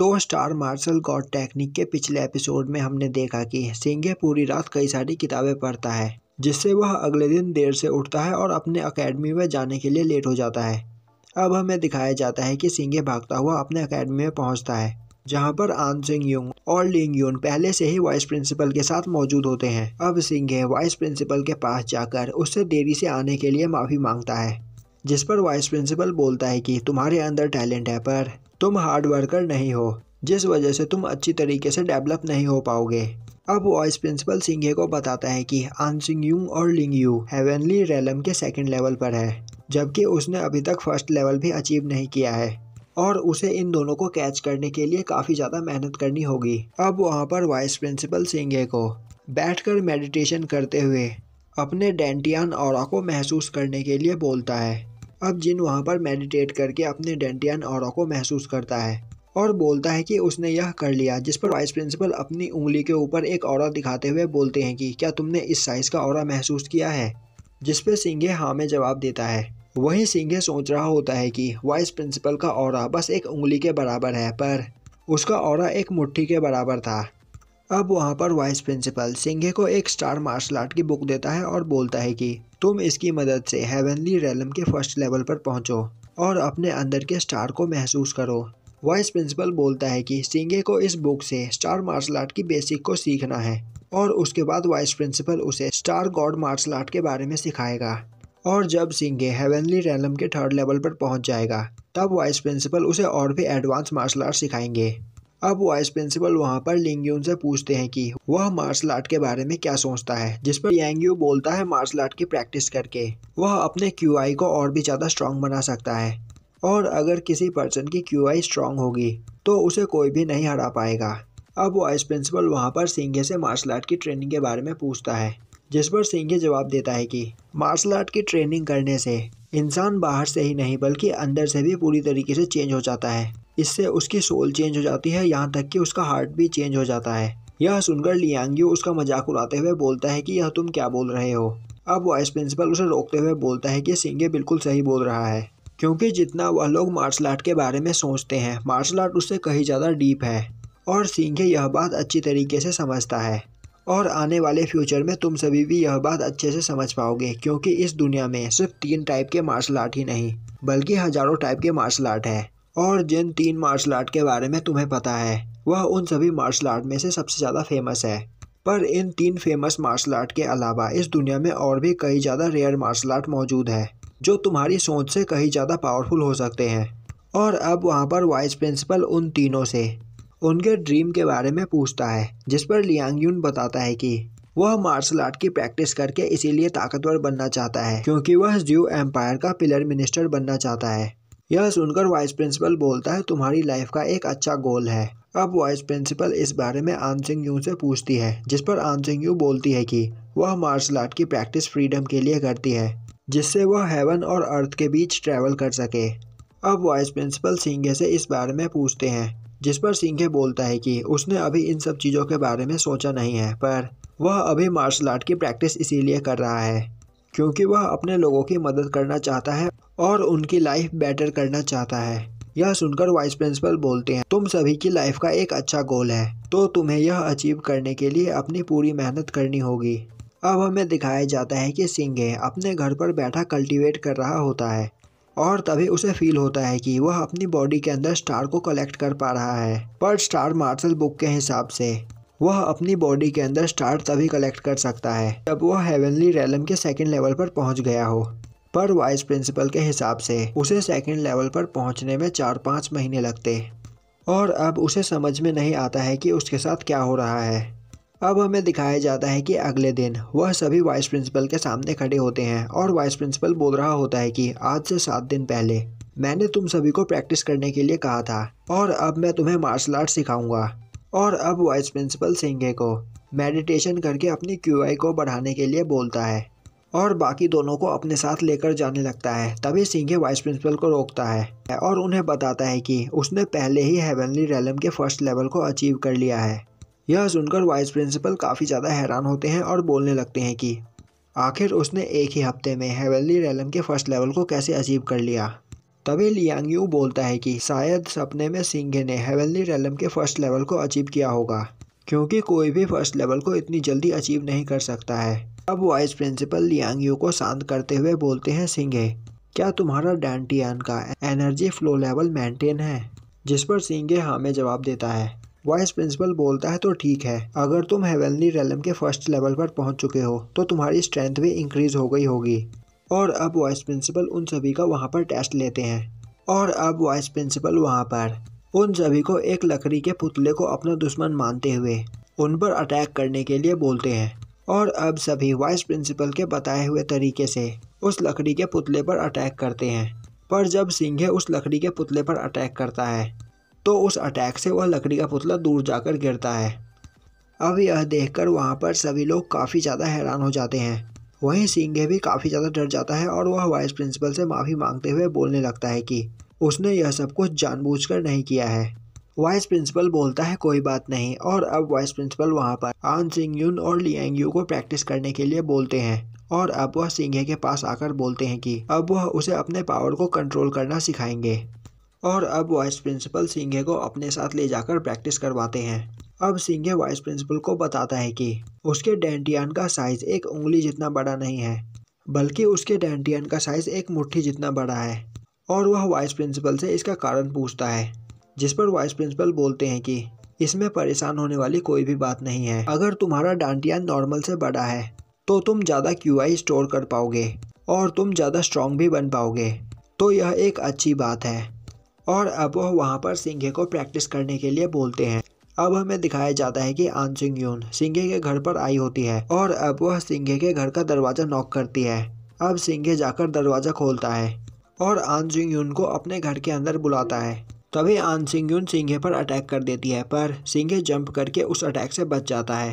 तो star martial God technique के पिछले एपिसोड में हमने देखा कि सिंघे पूरी रात कई सारी किताबें पढ़ता है जिससे वह अगले दिन देर से उठता है और अपने अकेडमी में जाने के लिए लेट हो जाता है अब हमें दिखाया जाता है कि सिंघे भागता हुआ अपने अकेडमी में पहुंचता है जहां पर आन सिंह यूंग और लिंग यून पहले से ही वाइस प्रिंसिपल के साथ मौजूद होते हैं अब सिंघे वाइस प्रिंसिपल के पास जाकर उससे देरी से आने के लिए माफ़ी मांगता है जिस पर वाइस प्रिंसिपल बोलता है कि तुम्हारे अंदर टैलेंट है पर तुम हार्ड वर्कर नहीं हो जिस वजह से तुम अच्छी तरीके से डेवलप नहीं हो पाओगे अब वॉइस प्रिंसिपल सिंघे को बताता है कि आंसिंग यूंग और लिंग यू हेवनली रेलम के सेकंड लेवल पर है जबकि उसने अभी तक फर्स्ट लेवल भी अचीव नहीं किया है और उसे इन दोनों को कैच करने के लिए काफ़ी ज़्यादा मेहनत करनी होगी अब वहाँ पर वाइस प्रिंसिपल सिंघे को बैठकर मेडिटेशन करते हुए अपने डेंटियान और को महसूस करने के लिए बोलता है अब जिन वहाँ पर मेडिटेट करके अपने डेंटियन और को महसूस करता है और बोलता है कि उसने यह कर लिया जिस पर वाइस प्रिंसिपल अपनी उंगली के ऊपर एक और दिखाते हुए बोलते हैं कि क्या तुमने इस साइज़ का और महसूस किया है जिस पर सिंघे हाँ में जवाब देता है वही सिंघे सोच रहा होता है कि वाइस प्रिंसिपल का और बस एक उंगली के बराबर है पर उसका और एक मुट्ठी के बराबर था अब वहाँ पर वाइस प्रिंसिपल सिंघे को एक स्टार मार्शल आर्ट की बुक देता है और बोलता है कि तुम इसकी मदद से हेवनली रैलम के फर्स्ट लेवल पर पहुँचो और अपने अंदर के स्टार को महसूस करो वाइस प्रिंसिपल बोलता है कि सिंघे को इस बुक से स्टार मार्शल आर्ट की बेसिक को सीखना है और उसके बाद वाइस प्रिंसिपल उसे स्टार गॉड मार्शल आर्ट के बारे में सिखाएगा और जब सिंघे हेवनली रैलम के थर्ड लेवल पर पहुंच जाएगा तब वाइस प्रिंसिपल उसे और भी एडवांस मार्शल आर्ट सिखाएंगे अब वाइस प्रिंसिपल वहाँ पर लिंग्यून से पूछते हैं कि वह मार्शल आर्ट के बारे में क्या सोचता है जिस पर यांग्यू बोलता है मार्शल आर्ट की प्रैक्टिस करके वह अपने क्यू को और भी ज़्यादा स्ट्रांग बना सकता है और अगर किसी पर्सन की क्यू आई होगी तो उसे कोई भी नहीं हरा पाएगा अब वाइस प्रिंसिपल वहाँ पर सिंघे से मार्शल आर्ट की ट्रेनिंग के बारे में पूछता है जिस पर सिंघे जवाब देता है कि मार्शल आर्ट की ट्रेनिंग करने से इंसान बाहर से ही नहीं बल्कि अंदर से भी पूरी तरीके से चेंज हो जाता है इससे उसकी सोल चेंज हो जाती है यहाँ तक कि उसका हार्ट भी चेंज हो जाता है यह सुनकर लियांगियो उसका मजाक उड़ाते हुए बोलता है कि यह तुम क्या बोल रहे हो अब वाइस प्रिंसिपल उसे रोकते हुए बोलता है कि सिंगे बिल्कुल सही बोल रहा है क्योंकि जितना वह लोग मार्शल आर्ट के बारे में सोचते हैं मार्शल आर्ट उससे कहीं ज़्यादा डीप है और सिंघे यह बात अच्छी तरीके से समझता है और आने वाले फ्यूचर में तुम सभी भी यह बात अच्छे से समझ पाओगे क्योंकि इस दुनिया में सिर्फ तीन टाइप के मार्शल आर्ट ही नहीं बल्कि हजारों टाइप के मार्शल आर्ट हैं और जिन तीन मार्शल आर्ट के बारे में तुम्हें पता है वह उन सभी मार्शल आर्ट में से सबसे ज़्यादा फेमस है पर इन तीन फेमस मार्शल आर्ट के अलावा इस दुनिया में और भी कई ज़्यादा रेयर मार्शल आर्ट मौजूद है जो तुम्हारी सोच से कहीं ज़्यादा पावरफुल हो सकते हैं और अब वहाँ पर वाइस प्रिंसिपल उन तीनों से उनके ड्रीम के बारे में पूछता है जिस पर लियांग यून बताता है कि वह मार्शल आर्ट की प्रैक्टिस करके इसीलिए ताकतवर बनना चाहता है क्योंकि वह ज्यू एम्पायर का पिलर मिनिस्टर बनना चाहता है यह सुनकर वाइस प्रिंसिपल बोलता है तुम्हारी लाइफ का एक अच्छा गोल है अब वाइस प्रिंसिपल इस बारे में आन सिंह यू से पूछती है जिस पर आन सिंह यू बोलती है कि वह मार्शल आर्ट की प्रैक्टिस फ्रीडम के लिए करती है जिससे वह हेवन और अर्थ के बीच ट्रैवल कर सके अब वाइस प्रिंसिपल सिंघे से इस बारे में पूछते हैं जिस पर सिंघे बोलता है कि उसने अभी इन सब चीज़ों के बारे में सोचा नहीं है पर वह अभी मार्शल आर्ट की प्रैक्टिस इसीलिए कर रहा है क्योंकि वह अपने लोगों की मदद करना चाहता है और उनकी लाइफ बेटर करना चाहता है यह सुनकर वाइस प्रिंसिपल बोलते हैं तुम सभी की लाइफ का एक अच्छा गोल है तो तुम्हें यह अचीव करने के लिए अपनी पूरी मेहनत करनी होगी अब हमें दिखाया जाता है कि सिंह अपने घर पर बैठा कल्टीवेट कर रहा होता है और तभी उसे फील होता है कि वह अपनी बॉडी के अंदर स्टार को कलेक्ट कर पा रहा है पर स्टार मार्शल बुक के हिसाब से वह अपनी बॉडी के अंदर स्टार तभी कलेक्ट कर सकता है जब वह हेवनली रैलम के सेकेंड लेवल पर पहुंच गया हो पर वाइस प्रिंसिपल के हिसाब से उसे सेकेंड लेवल पर पहुँचने में चार पाँच महीने लगते और अब उसे समझ में नहीं आता है कि उसके साथ क्या हो रहा है अब हमें दिखाया जाता है कि अगले दिन वह सभी वाइस प्रिंसिपल के सामने खड़े होते हैं और वाइस प्रिंसिपल बोल रहा होता है कि आज से सात दिन पहले मैंने तुम सभी को प्रैक्टिस करने के लिए कहा था और अब मैं तुम्हें मार्शल आर्ट सिखाऊंगा और अब वाइस प्रिंसिपल सिंघे को मेडिटेशन करके अपनी क्यू को बढ़ाने के लिए बोलता है और बाकी दोनों को अपने साथ लेकर जाने लगता है तभी सिंघे वाइस प्रिंसिपल को रोकता है और उन्हें बताता है कि उसने पहले ही हेवनली रैलम के फर्स्ट लेवल को अचीव कर लिया है यह सुनकर वाइस प्रिंसिपल काफ़ी ज़्यादा हैरान होते हैं और बोलने लगते हैं कि आखिर उसने एक ही हफ्ते में हेवनली रैलम के फर्स्ट लेवल को कैसे अचीव कर लिया तभी लियांग यू बोलता है कि शायद सपने में सिंघे ने हेवनली रैलम के फर्स्ट लेवल को अचीव किया होगा क्योंकि कोई भी फर्स्ट लेवल को इतनी जल्दी अचीव नहीं कर सकता है अब वाइस प्रिंसिपल यू को शांत करते हुए बोलते हैं सिंघे क्या तुम्हारा डैंटियान का एनर्जी फ्लो लेवल मेंटेन है जिस पर सिंघे हाँ में जवाब देता है वाइस प्रिंसिपल बोलता है तो ठीक है अगर तुम हेवनली रेलम के फर्स्ट लेवल पर पहुंच चुके हो तो तुम्हारी स्ट्रेंथ भी इंक्रीज हो गई होगी और अब वाइस प्रिंसिपल उन सभी का वहाँ पर टेस्ट लेते हैं और अब वाइस प्रिंसिपल वहाँ पर उन सभी को एक लकड़ी के पुतले को अपना दुश्मन मानते हुए उन पर अटैक करने के लिए बोलते हैं और अब सभी वाइस प्रिंसिपल के बताए हुए तरीके से उस लकड़ी के पुतले पर अटैक करते हैं पर जब सिंह उस लकड़ी के पुतले पर अटैक करता है तो उस अटैक से वह लकड़ी का पुतला दूर जाकर गिरता है अब यह देखकर वहाँ पर सभी लोग काफ़ी ज़्यादा हैरान हो जाते हैं वहीं सिंह भी काफ़ी ज़्यादा डर जाता है और वह वाइस प्रिंसिपल से माफ़ी मांगते हुए बोलने लगता है कि उसने यह सब कुछ जानबूझकर नहीं किया है वाइस प्रिंसिपल बोलता है कोई बात नहीं और अब वाइस प्रिंसिपल वहाँ पर आन सिंग यून और लियांग यू को प्रैक्टिस करने के लिए बोलते हैं और अब वह सिंघे के पास आकर बोलते हैं कि अब वह उसे अपने पावर को कंट्रोल करना सिखाएंगे और अब वाइस प्रिंसिपल सिंघे को अपने साथ ले जाकर प्रैक्टिस करवाते हैं अब सिंघे वाइस प्रिंसिपल को बताता है कि उसके डेंटियान का साइज एक उंगली जितना बड़ा नहीं है बल्कि उसके डेंटियन का साइज एक मुट्ठी जितना बड़ा है और वह वाइस प्रिंसिपल से इसका कारण पूछता है जिस पर वाइस प्रिंसिपल बोलते हैं कि इसमें परेशान होने वाली कोई भी बात नहीं है अगर तुम्हारा डांटिया नॉर्मल से बड़ा है तो तुम ज़्यादा क्यू स्टोर कर पाओगे और तुम ज़्यादा स्ट्रॉन्ग भी बन पाओगे तो यह एक अच्छी बात है और अब वह वहाँ पर सिंघे को प्रैक्टिस करने के लिए बोलते हैं अब हमें दिखाया जाता है कि आन सिंह यून सिंघे के घर पर आई होती है और अब वह सिंघे के घर का दरवाज़ा नॉक करती है अब सिंघे जाकर दरवाज़ा खोलता है और आन सिंह यून को अपने घर के अंदर बुलाता है तभी आन सिंगयून सिंघे पर अटैक कर देती है पर सिंघे जंप करके उस अटैक से बच जाता है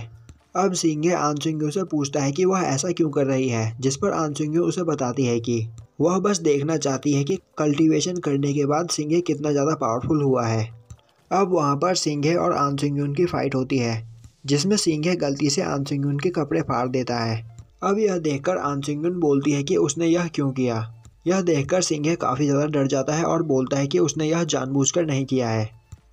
अब सिंघे आन सिंघू से पूछता है कि वह ऐसा क्यों कर रही है जिस पर आन सिंघू उसे बताती है कि वह बस देखना चाहती है कि कल्टीवेशन करने के बाद सिंघे कितना ज़्यादा पावरफुल हुआ है अब वहाँ पर सिंघे और आन सिंघून की फ़ाइट होती है जिसमें सिंघे गलती से आन सिंघून के कपड़े फाड़ देता है अब यह देखकर आन सिंघून बोलती है कि उसने यह क्यों किया यह देखकर सिंह काफ़ी ज़्यादा डर जाता है और बोलता है कि उसने यह जानबूझकर नहीं किया है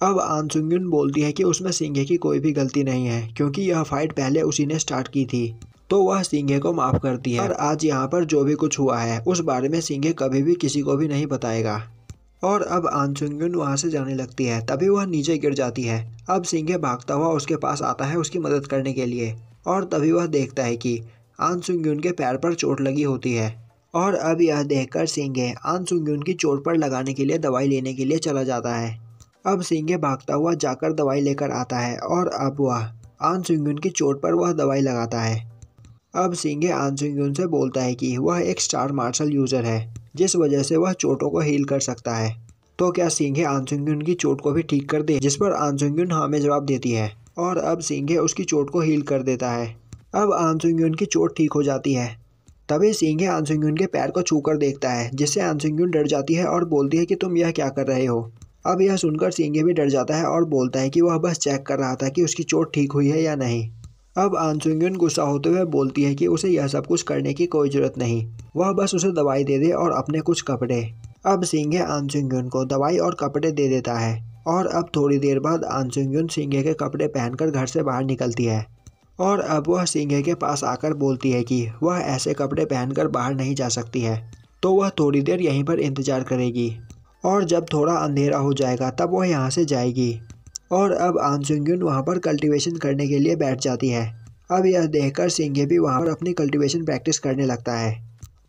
अब आनसुंग बोलती है कि उसमें सिंघे की कोई भी गलती नहीं है क्योंकि यह फाइट पहले उसी ने स्टार्ट की थी तो वह सिंघे को माफ़ करती है और आज यहाँ पर जो भी कुछ हुआ है उस बारे में सिंघे कभी भी किसी को भी नहीं बताएगा और अब आनसुंग वहाँ से जाने लगती है तभी वह नीचे गिर जाती है अब सिंघे भागता हुआ उसके पास आता है उसकी मदद करने के लिए और तभी वह देखता है कि आनसुंग के पैर पर चोट लगी होती है और अब यह देखकर सिंघे आन सुंग्यून की चोट पर लगाने के लिए दवाई लेने के लिए चला जाता है अब सिंगे भागता हुआ जाकर दवाई लेकर आता है और अब वह आन सुंग्यून की चोट पर वह दवाई लगाता है अब सिंगे आन से बोलता है कि वह एक स्टार मार्शल यूज़र है जिस वजह से वह चोटों को हील कर सकता है तो क्या सिंगे आंसुंग्यून की चोट को भी ठीक कर दे जिस पर आंसुंग्यून हाँ में जवाब देती है और अब सिंगे उसकी चोट को हील कर देता है अब आंसुंग्यून की चोट ठीक हो जाती है तभी सींगे आंसुंगयुन के पैर को छूकर देखता है जिससे आंसुंगयुन डर जाती है और बोलती है कि तुम यह क्या कर रहे हो अब यह सुनकर सींगे भी डर जाता है और बोलता है कि वह बस चेक कर रहा था कि उसकी चोट ठीक हुई है या नहीं अब आंसुंगयुन गुस्सा होते हुए बोलती है कि उसे यह सब कुछ करने की कोई ज़रूरत नहीं वह बस उसे दवाई दे दे और अपने कुछ कपड़े अब सिंघे आंसुंगयुन को दवाई और कपड़े दे देता है और अब थोड़ी देर बाद आंसुंगयुन सिंघे के कपड़े पहनकर घर से बाहर निकलती है और अब वह सिंगे के पास आकर बोलती है कि वह ऐसे कपड़े पहनकर बाहर नहीं जा सकती है तो वह थोड़ी देर यहीं पर इंतज़ार करेगी और जब थोड़ा अंधेरा हो जाएगा तब वह यहाँ से जाएगी और अब आनसुंगुन वहाँ पर कल्टीवेशन करने के लिए बैठ जाती है अब यह देखकर सिंघे भी वहाँ पर अपनी कल्टिवेशन प्रैक्टिस करने लगता है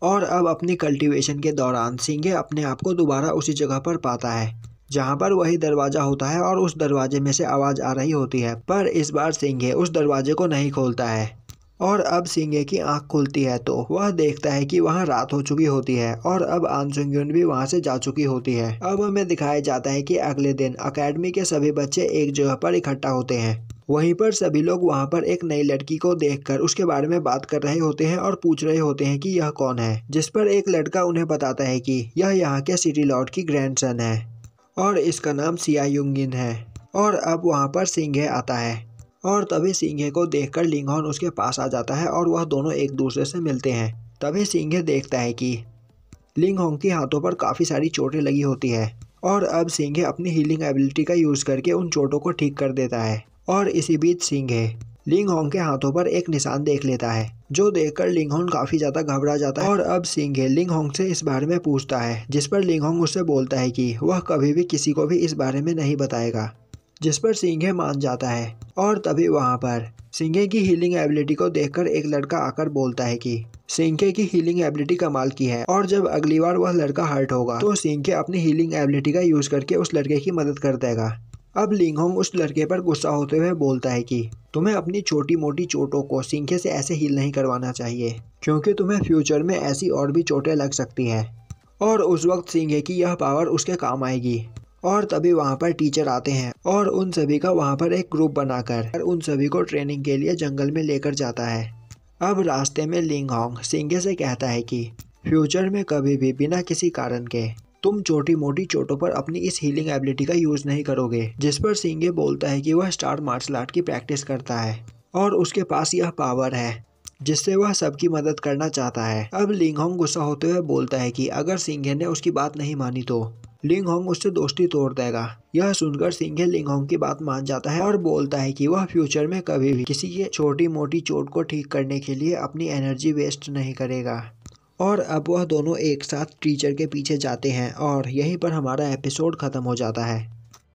और अब अपनी कल्टिवेशन के दौरान सिंगे अपने आप को दोबारा उसी जगह पर पाता है जहाँ पर वही दरवाजा होता है और उस दरवाजे में से आवाज़ आ रही होती है पर इस बार सिंघे उस दरवाजे को नहीं खोलता है और अब सिंगे की आंख खुलती है तो वह देखता है कि वहाँ रात हो चुकी होती है और अब आनसुंग्यून भी वहाँ से जा चुकी होती है अब हमें दिखाया जाता है कि अगले दिन अकेडमी के सभी बच्चे एक जगह पर इकट्ठा होते हैं वहीं पर सभी लोग वहाँ पर एक नई लड़की को देखकर उसके बारे में बात कर रहे होते हैं और पूछ रहे होते हैं कि यह कौन है जिस पर एक लड़का उन्हें बताता है कि यह यहाँ के सिटी लॉर्ड की ग्रैंडसन है और इसका नाम सिया युंगिन है और अब वहाँ पर सिंघे आता है और तभी सिंघे को देखकर लिंगहॉन उसके पास आ जाता है और वह दोनों एक दूसरे से मिलते हैं तभी सिंघे देखता है कि लिंगहोंग की हाथों पर काफ़ी सारी चोटें लगी होती है और अब सिंघे अपनी हीलिंग एबिलिटी का यूज़ करके उन चोटों को ठीक कर देता है और इसी बीच सिंघे लिंग होंग के हाथों पर एक निशान देख लेता है जो देखकर लिंग होंग काफी ज्यादा घबरा जाता है और अब सिंघे लिंग होंग से इस बारे में पूछता है जिस पर लिंग होंग उससे बोलता है कि वह कभी भी किसी को भी इस बारे में नहीं बताएगा जिस पर सिंघे मान जाता है और तभी वहाँ पर सिंघे की हीलिंग एबिलिटी को देखकर एक लड़का आकर बोलता है कि सिंघे की हीलिंग एबिलिटी कमाल की है और जब अगली बार वह लड़का हर्ट होगा तो सिंघे अपनी हीलिंग एबिलिटी का यूज करके उस लड़के की मदद कर देगा अब लिंगहोंग उस लड़के पर गुस्सा होते हुए बोलता है कि तुम्हें अपनी छोटी मोटी चोटों को सिंखे से ऐसे हील नहीं करवाना चाहिए क्योंकि तुम्हें फ्यूचर में ऐसी और भी चोटें लग सकती हैं और उस वक्त सिंघे की यह पावर उसके काम आएगी और तभी वहाँ पर टीचर आते हैं और उन सभी का वहाँ पर एक ग्रुप बनाकर उन सभी को ट्रेनिंग के लिए जंगल में लेकर जाता है अब रास्ते में लिंग होंग सिंघे से कहता है कि फ्यूचर में कभी भी बिना किसी कारण के तुम छोटी मोटी चोटों पर अपनी इस हीलिंग एबिलिटी का यूज़ नहीं करोगे जिस पर सिंगे बोलता है कि वह स्टार मार्शल आर्ट की प्रैक्टिस करता है और उसके पास यह पावर है जिससे वह सबकी मदद करना चाहता है अब लिंग होंग गुस्सा होते हुए बोलता है कि अगर सिंघे ने उसकी बात नहीं मानी तो लिंग होंग उससे दोस्ती तोड़ देगा यह सुनकर सिंघे लिंगहोंग की बात मान जाता है और बोलता है कि वह फ्यूचर में कभी भी किसी के छोटी मोटी चोट को ठीक करने के लिए अपनी एनर्जी वेस्ट नहीं करेगा और अब वह दोनों एक साथ टीचर के पीछे जाते हैं और यहीं पर हमारा एपिसोड ख़त्म हो जाता है